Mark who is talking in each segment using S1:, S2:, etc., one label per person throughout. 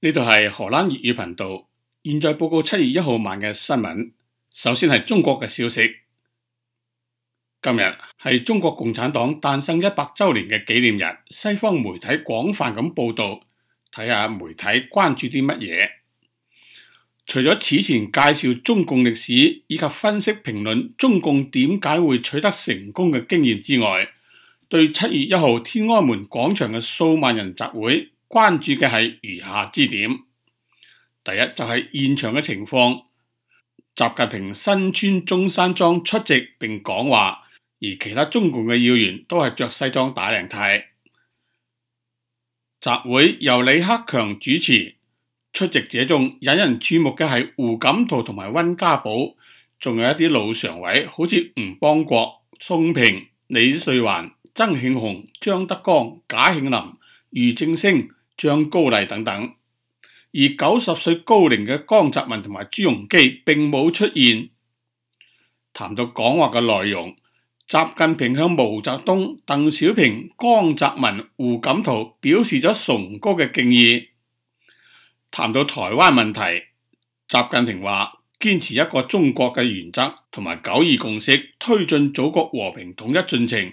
S1: 呢度系荷兰粤语频道。现在报告七月一号晚嘅新闻。首先系中国嘅消息。今日系中国共产党诞生一百周年嘅纪念日，西方媒体广泛咁报道，睇下媒体关注啲乜嘢。除咗此前介绍中共历史以及分析评论中共点解会取得成功嘅经验之外，对七月一号天安门广场嘅数万人集会。关注嘅系如下之点：第一就系现场嘅情况，习近平身穿中山装出席并讲话，而其他中共嘅要员都系着西装打领带。集会由李克强主持，出席者中引人注目嘅系胡锦涛同埋温家宝，仲有一啲老常委，好似吴邦国、宋平、李瑞环、曾庆红、张德江、贾庆林、俞正声。张高丽等等，而九十岁高龄嘅江泽民同埋朱镕基并冇出现。谈到讲话嘅内容，习近平向毛泽东、邓小平、江泽民、胡锦涛表示咗崇高嘅敬意。谈到台湾问题，习近平话坚持一个中国嘅原则同埋九二共识，推进祖国和平统一进程。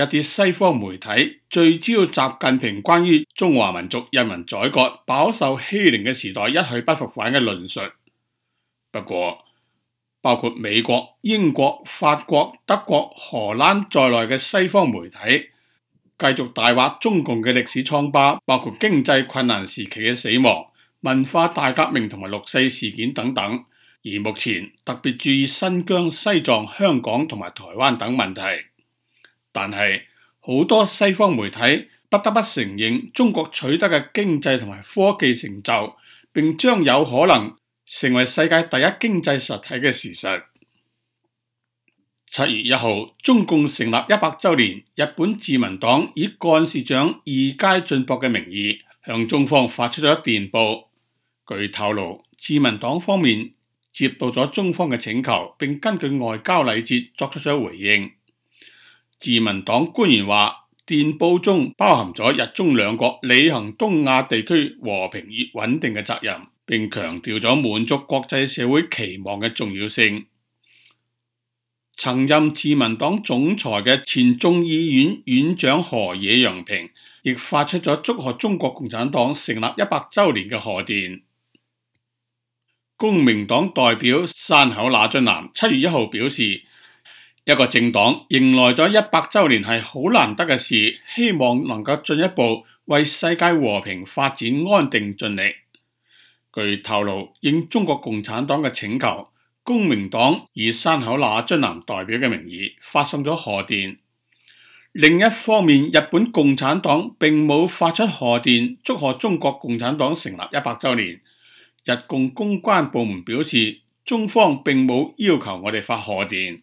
S1: 一啲西方媒體聚焦習近平關於中華民族人民宰割、飽受欺凌嘅時代一去不復返嘅論述。不過，包括美國、英國、法國、德國、荷蘭在內嘅西方媒體，繼續大挖中共嘅歷史疮疤，包括經濟困難時期嘅死亡、文化大革命同埋六四事件等等。而目前特別注意新疆、西藏、香港同埋台灣等問題。但系，好多西方媒體不得不承認中國取得嘅經濟同埋科技成就，並將有可能成為世界第一經濟實體嘅事實。七月一号，中共成立一百周年，日本自民黨以幹事長二阶进博嘅名義向中方發出咗電報。據透露，自民黨方面接到咗中方嘅請求，並根據外交禮節作出咗回應。自民党官员话，电报中包含咗日中两国履行东亚地区和平与稳定嘅责任，并强调咗满足国际社会期望嘅重要性。曾任自民党总裁嘅前众议院院长何野洋平亦发出咗祝贺中国共产党成立一百周年嘅贺电。公明党代表山口那津男七月一号表示。一个政党迎来咗一百周年，系好难得嘅事，希望能够进一步为世界和平发展安定尽力。据透露，应中国共产党嘅请求，公明党以山口那津男代表嘅名义发送咗贺电。另一方面，日本共产党并冇发出贺电祝贺中国共产党成立一百周年。日共公关部门表示，中方并冇要求我哋发贺电。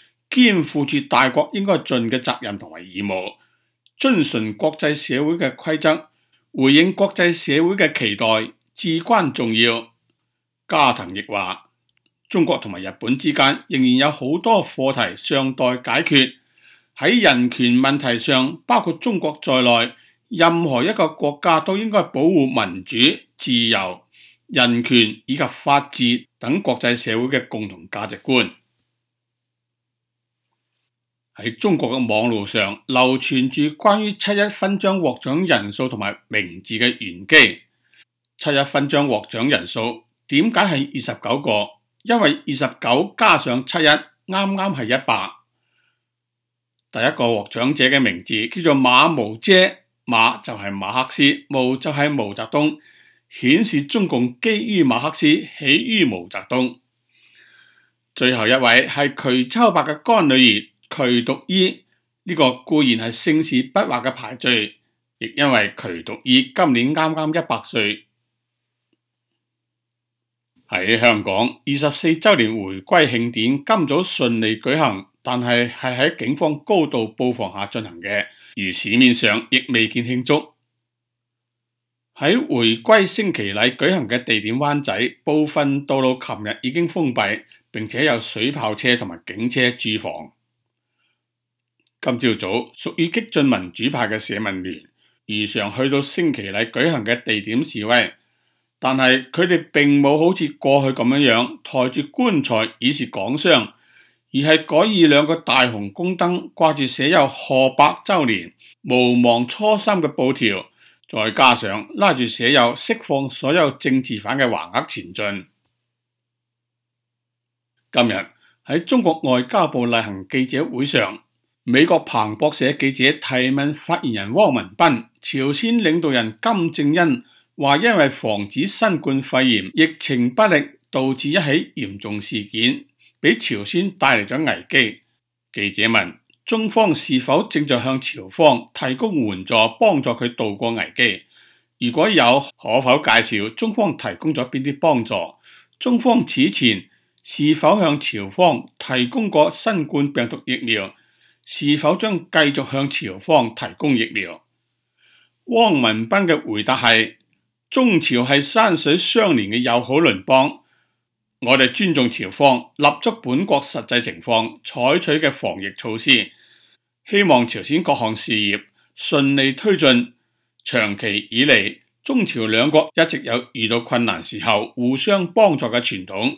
S1: 肩负住大国应该尽嘅责任同埋义务，遵循国际社会嘅规则，回应国际社会嘅期待，至关重要。加藤亦话：中国同埋日本之间仍然有好多课题尚待解决。喺人权问题上，包括中国在内，任何一个国家都应该保护民主、自由、人权以及法治等国际社会嘅共同价值观。喺中国嘅网路上流传住关于七一分章获奖人数同埋名字嘅玄机。七一分章获奖人数点解系二十九个？因为二十九加上七一啱啱系一百。第一个获奖者嘅名字叫做马毛姐，马就系马克思，毛就系毛泽东，显示中共基于马克思，起于毛泽东。最后一位系瞿秋白嘅干女儿。渠毒医呢个固然系盛事不画嘅排序，亦因为渠毒医今年啱啱一百岁喺香港二十四周年回归庆典今早顺利举行，但系系喺警方高度布防下进行嘅，而市面上亦未见庆祝。喺回归星期礼举行嘅地点湾仔部分道路，琴日已经封闭，并且有水炮车同埋警车驻防。今朝早，属于激进民主派嘅社民联如常去到星期礼举行嘅地点示威，但系佢哋并冇好似过去咁样样抬住棺材以示港商，而系改以两个大红宫灯挂住写有贺百周年、无忘初心嘅布条，再加上拉住写有释放所有政治犯嘅横额前进。今日喺中国外交部例行记者会上。美国彭博社记者提问发言人汪文斌：朝鲜领导人金正恩话，因为防止新冠肺炎疫情不力，导致一起严重事件，俾朝鲜带嚟咗危机。记者问：中方是否正在向朝方提供援助，帮助佢度过危机？如果有，可否介绍中方提供咗边啲帮助？中方此前是否向朝方提供过新冠病毒疫苗？是否将继续向朝方提供疫苗？汪文斌嘅回答系：中朝系山水相连嘅友好邻邦，我哋尊重朝方立足本国实际情况采取嘅防疫措施，希望朝鲜各项事业顺利推进。长期以嚟，中朝两国一直有遇到困难时候互相帮助嘅传统。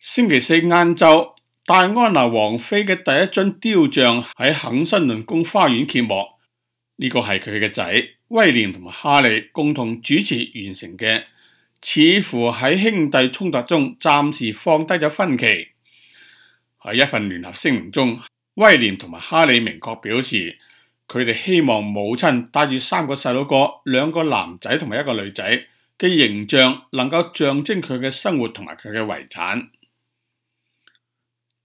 S1: 星期四晏昼，戴安娜王妃嘅第一尊雕像喺肯辛顿宫花园揭幕。呢个系佢嘅仔威廉同埋哈利共同主持完成嘅，似乎喺兄弟冲突中暂时放低咗分歧。喺一份联合声明中，威廉同埋哈利明确表示，佢哋希望母亲带住三个细佬哥，两个男仔同埋一个女仔嘅形象，能够象征佢嘅生活同埋佢嘅遗产。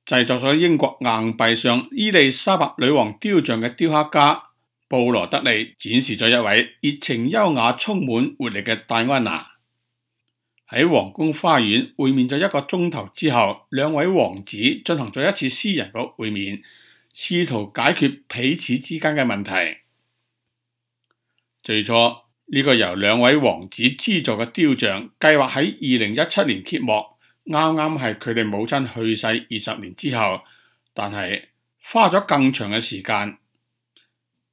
S1: 制作咗英国硬币上伊丽莎白女王雕像嘅雕刻家布罗德利展示咗一位热情、优雅、充满活力嘅戴安娜。喺皇宫花园会面咗一个钟头之后，两位王子进行咗一次私人嘅会面，试图解决彼此之间嘅问题。最初呢个由两位王子资助嘅雕像计划喺二零一七年揭幕。啱啱系佢哋母亲去世二十年之后，但系花咗更长嘅时间。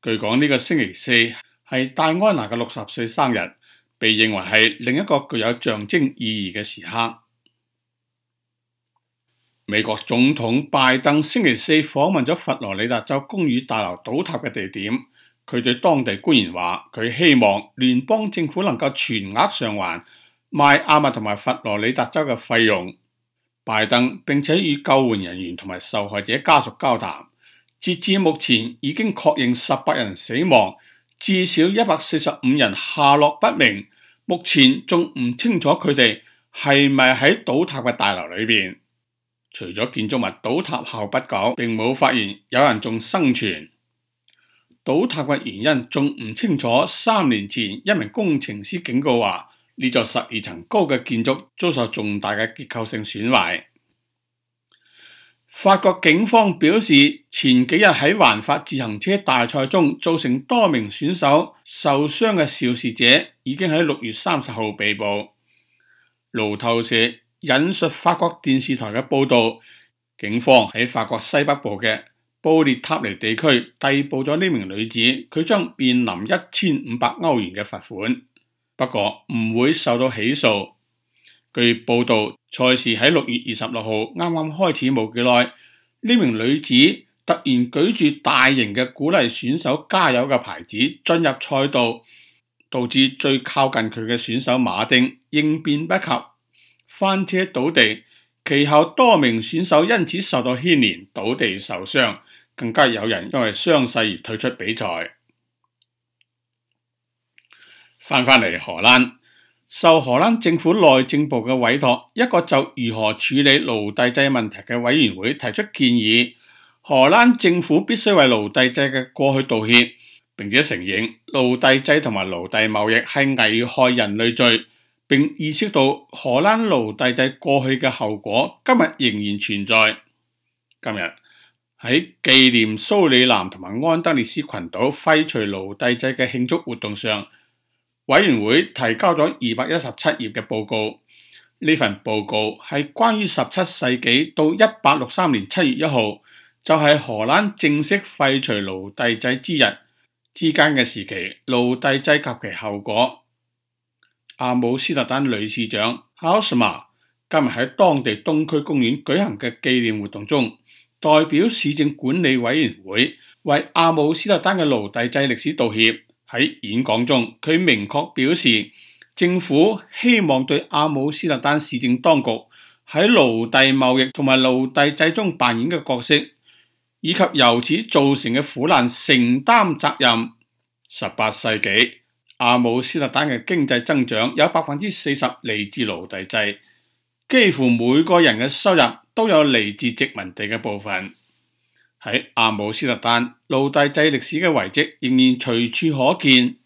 S1: 据讲呢个星期四系戴安娜嘅六十岁生日，被认为系另一个具有象征意义嘅时刻。美国总统拜登星期四访问咗佛罗里达州公寓大楼倒塌嘅地点，佢对当地官员话：佢希望联邦政府能够全额偿还。卖阿密同埋佛罗里达州嘅费用，拜登并且与救援人员同埋受害者家属交谈。截至目前，已经确认十八人死亡，至少一百四十五人下落不明。目前仲唔清楚佢哋系咪喺倒塌嘅大楼里边？除咗建筑物倒塌后不久，并冇发现有人仲生存。倒塌嘅原因仲唔清楚。三年前，一名工程师警告话。呢座十二层高嘅建筑遭受重大嘅结构性损坏。法国警方表示，前几日喺环法自行车大赛中造成多名选手受伤嘅肇事者，已经喺六月三十号被捕。路透社引述法国电视台嘅报道，警方喺法国西北部嘅布列塔尼地区逮捕咗呢名女子，佢将面临一千五百欧元嘅罚款。不过唔会受到起诉。据报道，赛事喺六月二十六号啱啱开始冇几耐，呢名女子突然举住大型嘅鼓励选手加油嘅牌子进入赛道，导致最靠近佢嘅选手马丁应变不及，翻车倒地，其后多名选手因此受到牵连倒地受伤，更加有人因为伤势而退出比赛。翻翻嚟荷兰，受荷兰政府内政部嘅委托，一个就如何处理奴隶制问题嘅委员会提出建议。荷兰政府必须为奴隶制嘅过去道歉，并且承认奴隶制同埋奴隶贸易系危害人类罪，并意识到荷兰奴隶制过去嘅后果今日仍然存在。今日喺纪念苏里南同埋安德烈斯群岛废除奴隶制嘅庆祝活动上。委员会提交咗二百一十七页嘅报告，呢份报告系关于十七世纪到一八六三年七月一号，就系荷兰正式废除奴隶制之日之间嘅时期，奴隶制及其后果。阿姆斯特丹女市长 Housema 今日喺当地东区公园举行嘅纪念活动中，代表市政管理委员会为阿姆斯特丹嘅奴隶制历史道歉。喺演講中，佢明確表示政府希望對阿姆斯特丹市政當局喺奴隸貿易同埋奴隸制中扮演嘅角色，以及由此造成嘅苦難承擔責任。十八世紀阿姆斯特丹嘅經濟增長有百分之四十嚟自奴隸制，幾乎每個人嘅收入都有嚟自殖民地嘅部分。喺阿姆斯特丹，奴帝制历史嘅遗迹仍然随处可见。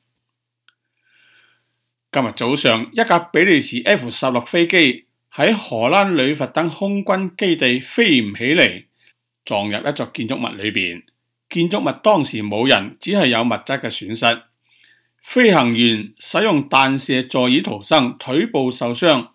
S1: 今日早上一架比利时 F 十六飞机喺荷兰吕佛登空军基地飞唔起嚟，撞入一座建筑物里边。建筑物当时冇人，只系有物质嘅损失。飞行员使用弹射座椅逃生，腿部受伤。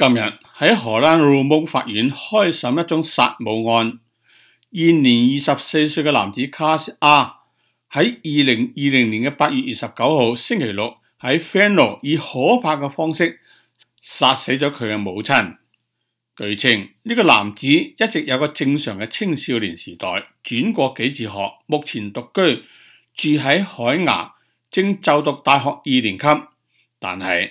S1: 今日喺荷兰鹿目法院开审一宗杀母案，现年二十四岁嘅男子卡斯阿喺二零二零年嘅八月二十九号星期六喺 f 芬 l 以可怕嘅方式杀死咗佢嘅母亲。据称呢个男子一直有个正常嘅青少年时代，转过几次学，目前独居住喺海牙，正就读大学二年级，但系。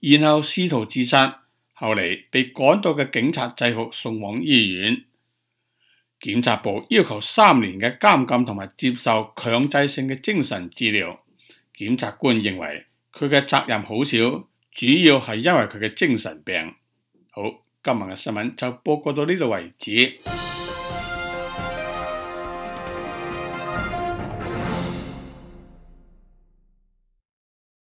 S1: 然后试图自杀，后嚟被赶到嘅警察制服，送往医院。检察部要求三年嘅监禁同埋接受强制性嘅精神治疗。检察官认为佢嘅责任好少，主要系因为佢嘅精神病。好，今日嘅新闻就播过到呢度为止。